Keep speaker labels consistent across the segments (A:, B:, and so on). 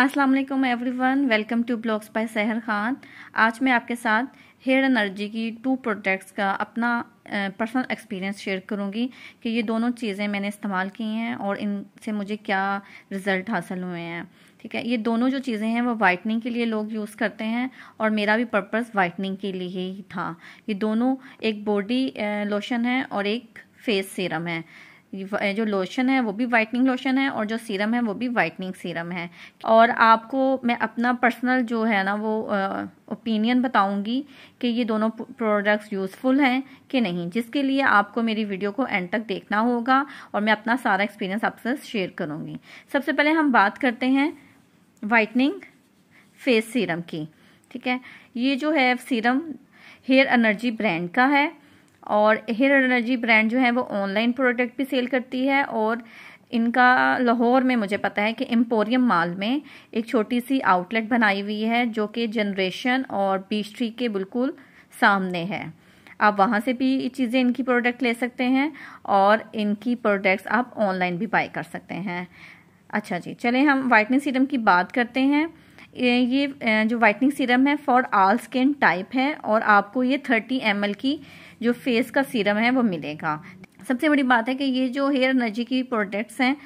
A: Aslam everyone welcome to blogs by Sahar Khan आज मैं आपके साथ हेयर एनर्जी की टू प्रोडक्ट्स का अपना पर्सनल एक्सपीरियंस शेयर करूंगी कि ये दोनों चीज़ें मैंने इस्तेमाल की हैं और इनसे मुझे क्या रिज़ल्ट हासिल हुए हैं ठीक है ये दोनों जो चीज़ें हैं वो वाइटनिंग के लिए लोग यूज़ करते हैं और मेरा भी पर्पस वाइटनिंग के लिए ही था ये दोनों एक बॉडी लोशन है और एक फेस सीरम है जो लोशन है वो भी वाइटनिंग लोशन है और जो सीरम है वो भी वाइटनिंग सीरम है और आपको मैं अपना पर्सनल जो है ना वो ओपिनियन बताऊंगी कि ये दोनों प्रोडक्ट्स यूज़फुल हैं कि नहीं जिसके लिए आपको मेरी वीडियो को एंड तक देखना होगा और मैं अपना सारा एक्सपीरियंस आपसे शेयर करूँगी सबसे पहले हम बात करते हैं वाइटनिंग फेस सीरम की ठीक है ये जो है सीरम हेयर एनर्जी ब्रांड का है और हिर एनर्जी ब्रांड जो है वो ऑनलाइन प्रोडक्ट भी सेल करती है और इनका लाहौर में मुझे पता है कि एम्पोरियम माल में एक छोटी सी आउटलेट बनाई हुई है जो कि जनरेशन और बी के बिल्कुल सामने है आप वहाँ से भी चीज़ें इनकी प्रोडक्ट ले सकते हैं और इनकी प्रोडक्ट्स आप ऑनलाइन भी बाई कर सकते हैं अच्छा जी चलें हम वाइटनिंग सीरम की बात करते हैं ये जो वाइटनिंग सीरम है फॉर आल स्किन टाइप है और आपको ये थर्टी एम की जो फेस का सीरम है वो मिलेगा सबसे बड़ी बात है कि ये जो हेयर एनर्जी की प्रोडक्ट्स हैं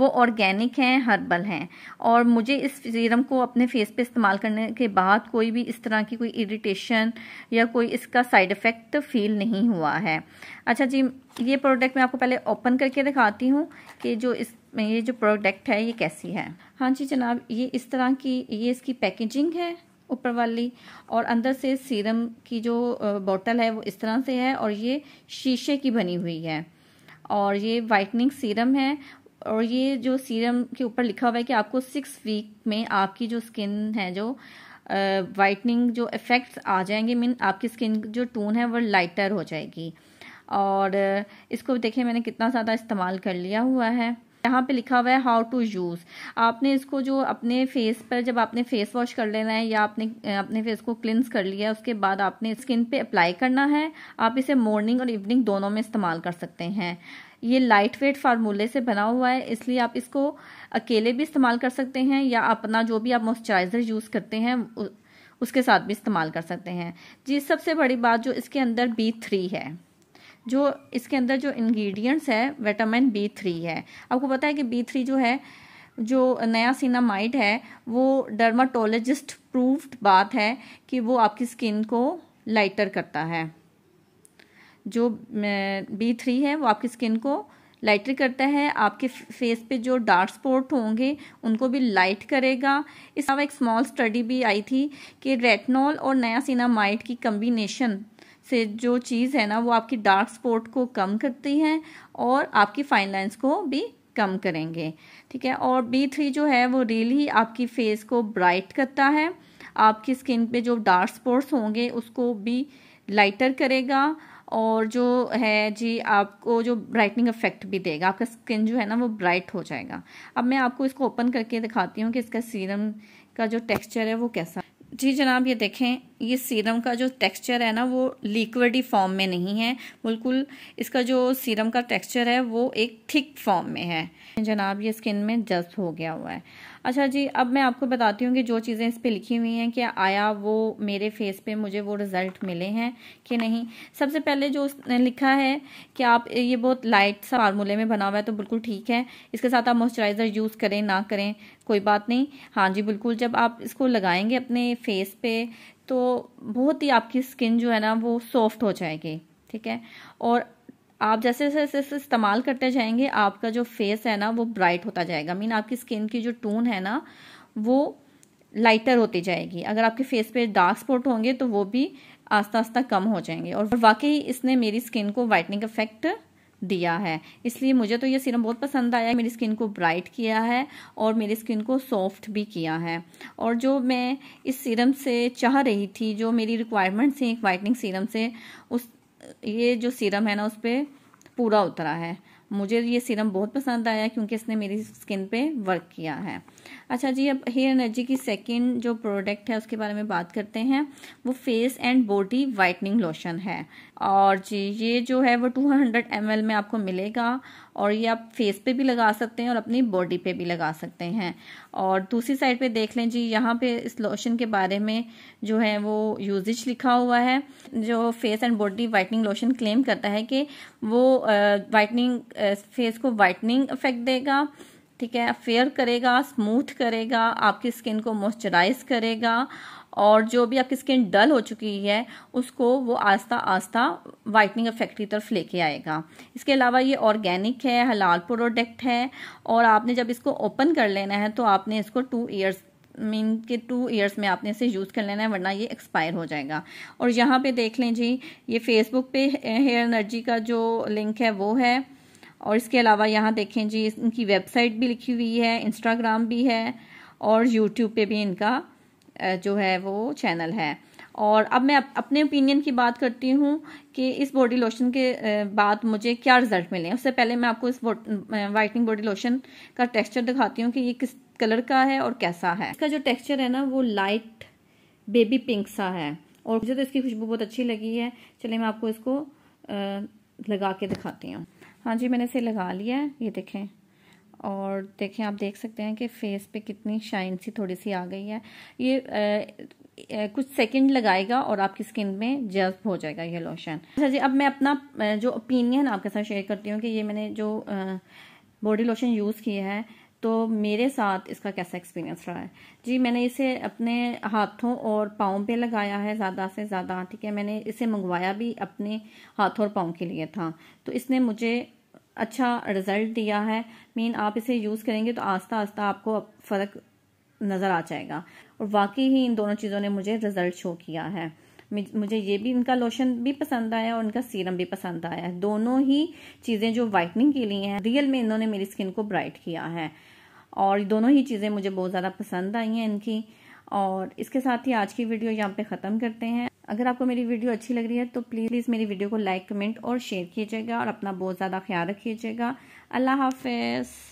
A: वो ऑर्गेनिक हैं हर्बल हैं और मुझे इस सीरम को अपने फेस पे इस्तेमाल करने के बाद कोई भी इस तरह की कोई इरिटेशन या कोई इसका साइड इफ़ेक्ट फील नहीं हुआ है अच्छा जी ये प्रोडक्ट मैं आपको पहले ओपन करके दिखाती हूँ कि जो इस ये जो प्रोडक्ट है ये कैसी है हाँ जी जनाब ये इस तरह की ये इसकी पैकेजिंग है ऊपर वाली और अंदर से सीरम की जो बोतल है वो इस तरह से है और ये शीशे की बनी हुई है और ये वाइटनिंग सीरम है और ये जो सीरम के ऊपर लिखा हुआ है कि आपको सिक्स वीक में आपकी जो स्किन है जो वाइटनिंग जो इफ़ेक्ट्स आ जाएंगे मीन आपकी स्किन जो टोन है वो लाइटर हो जाएगी और इसको देखिए मैंने कितना ज़्यादा इस्तेमाल कर लिया हुआ है यहाँ पे लिखा हुआ है हाउ टू यूज़ आपने इसको जो अपने फेस पर जब आपने फेस वॉश कर लेना है या आपने अपने फेस को क्लिनस कर लिया है उसके बाद आपने स्किन पे अप्लाई करना है आप इसे मॉर्निंग और इवनिंग दोनों में इस्तेमाल कर सकते हैं ये लाइट वेट फार्मूले से बना हुआ है इसलिए आप इसको अकेले भी इस्तेमाल कर सकते हैं या अपना जो भी आप मॉइस्चराइज़र यूज़ करते हैं उसके साथ भी इस्तेमाल कर सकते हैं जी सबसे बड़ी बात जो इसके अंदर बी थ्री है जो इसके अंदर जो इंग्रेडिएंट्स है विटामिन बी थ्री है आपको पता है कि बी थ्री जो है जो नया सीनामाइड है वो डर्माटोलोजिस्ट प्रूव्ड बात है कि वो आपकी स्किन को लाइटर करता है जो बी थ्री है वो आपकी स्किन को लाइटर करता है आपके फेस पे जो डार्क स्पॉट होंगे उनको भी लाइट करेगा इस अलावा एक स्मॉल स्टडी भी आई थी कि रेटनॉल और नया सिनामाइड की कम्बिनेशन से जो चीज़ है ना वो आपकी डार्क स्पॉट को कम करती है और आपकी फाइन लाइन्स को भी कम करेंगे ठीक है और बी थ्री जो है वो रियली आपकी फेस को ब्राइट करता है आपकी स्किन पे जो डार्क स्पॉट्स होंगे उसको भी लाइटर करेगा और जो है जी आपको जो ब्राइटनिंग इफेक्ट भी देगा आपका स्किन जो है ना वो ब्राइट हो जाएगा अब मैं आपको इसको ओपन करके दिखाती हूँ कि इसका सीरम का जो टेक्सचर है वो कैसा जी जनाब ये देखें ये सीरम का जो टेक्सचर है ना वो लिक्विडी फॉर्म में नहीं है बिल्कुल इसका जो सीरम का टेक्सचर है वो एक थिक फॉर्म में है जनाब ये स्किन में जस्ट हो गया हुआ है अच्छा जी अब मैं आपको बताती हूँ कि जो चीज़ें इस पर लिखी हुई हैं कि आया वो मेरे फेस पे मुझे वो रिज़ल्ट मिले हैं कि नहीं सबसे पहले जो उसने लिखा है कि आप ये बहुत लाइट सा फार्मूले में बना हुआ है तो बिल्कुल ठीक है इसके साथ आप मॉइस्चराइज़र यूज़ करें ना करें कोई बात नहीं हाँ जी बिल्कुल जब आप इसको लगाएंगे अपने फेस पे तो बहुत ही आपकी स्किन जो है ना वो सॉफ्ट हो जाएगी ठीक है और आप जैसे जैसे इसे इस्तेमाल करते जाएंगे आपका जो फेस है ना वो ब्राइट होता जाएगा मीन आपकी स्किन की जो टोन है ना वो लाइटर होती जाएगी अगर आपके फेस पे डार्क स्पॉट होंगे तो वो भी आस्ता आस्ता कम हो जाएंगे और वाकई इसने मेरी स्किन को वाइटनिंग इफेक्ट दिया है इसलिए मुझे तो ये सीरम बहुत पसंद आया मेरी स्किन को ब्राइट किया है और मेरी स्किन को सॉफ्ट भी किया है और जो मैं इस सीरम से चाह रही थी जो मेरी रिक्वायरमेंट थी एक वाइटनिंग सीरम से उस ये जो सीरम है ना उस पर पूरा उतरा है मुझे ये सीरम बहुत पसंद आया क्योंकि इसने मेरी स्किन पे वर्क किया है अच्छा जी अब हेयर एनर्जी की सेकेंड जो प्रोडक्ट है उसके बारे में बात करते हैं वो face and body whitening lotion है और जी ये जो है वो 200 हंड्रेड में आपको मिलेगा और ये आप फेस पे भी लगा सकते हैं और अपनी बॉडी पे भी लगा सकते हैं और दूसरी साइड पे देख लें जी यहाँ पे इस लोशन के बारे में जो है वो यूजेज लिखा हुआ है जो face and body whitening lotion claim करता है कि वो वाइटनिंग फेस को वाइटनिंग इफेक्ट देगा ठीक है फेयर करेगा स्मूथ करेगा आपकी स्किन को मॉइस्चराइज करेगा और जो भी आपकी स्किन डल हो चुकी है उसको वो आस्ता आस्ता वाइटनिंग इफेक्ट की तरफ लेके आएगा इसके अलावा ये ऑर्गेनिक है हलाल प्रोडक्ट है और आपने जब इसको ओपन कर लेना है तो आपने इसको टू ईयर्स मीन के टू ईयर्स में आपने इसे यूज़ कर लेना है वरना ये एक्सपायर हो जाएगा और यहाँ पर देख लें जी ये फेसबुक पर हेयर एनर्जी का जो लिंक है वो है और इसके अलावा यहाँ देखें जी इनकी वेबसाइट भी लिखी हुई है इंस्टाग्राम भी है और यूट्यूब पे भी इनका जो है वो चैनल है और अब मैं अपने ओपिनियन की बात करती हूँ कि इस बॉडी लोशन के बाद मुझे क्या रिजल्ट मिले उससे पहले मैं आपको इस वाइटनिंग बॉडी लोशन का टेक्सचर दिखाती हूँ कि ये किस कलर का है और कैसा है इसका जो टेक्सचर है ना वो लाइट बेबी पिंक सा है और मुझे तो इसकी खुशबू बहुत अच्छी लगी है चलिए मैं आपको इसको लगा के दिखाती हूँ हाँ जी मैंने इसे लगा लिया है ये देखें और देखें आप देख सकते हैं कि फेस पे कितनी शाइन सी थोड़ी सी आ गई है ये आ, कुछ सेकंड लगाएगा और आपकी स्किन में जज्ब हो जाएगा ये लोशन अच्छा जी अब मैं अपना जो ओपिनियन आपके साथ शेयर करती हूँ कि ये मैंने जो बॉडी लोशन यूज़ किया है तो मेरे साथ इसका कैसा एक्सपीरियंस रहा है जी मैंने इसे अपने हाथों और पाँव पे लगाया है ज़्यादा से ज़्यादा ठीक है मैंने इसे मंगवाया भी अपने हाथों और पाँव के लिए था तो इसने मुझे अच्छा रिज़ल्ट दिया है मीन आप इसे यूज़ करेंगे तो आस्ता आस्ता आपको फ़र्क नज़र आ जाएगा और वाकई ही इन दोनों चीज़ों ने मुझे रिज़ल्ट शो किया है मुझे ये भी इनका लोशन भी पसंद आया और इनका सीरम भी पसंद आया है दोनों ही चीज़ें जो वाइटनिंग के लिए हैं रियल में इन्होंने मेरी स्किन को ब्राइट किया है और दोनों ही चीज़ें मुझे बहुत ज़्यादा पसंद आई हैं इनकी और इसके साथ ही आज की वीडियो यहाँ पे ख़त्म करते हैं अगर आपको मेरी वीडियो अच्छी लग रही है तो प्लीज़ प्लीज मेरी वीडियो को लाइक कमेंट और शेयर कीजिएगा और अपना बहुत ज़्यादा ख्याल रखिएगा अल्लाह हाफिज़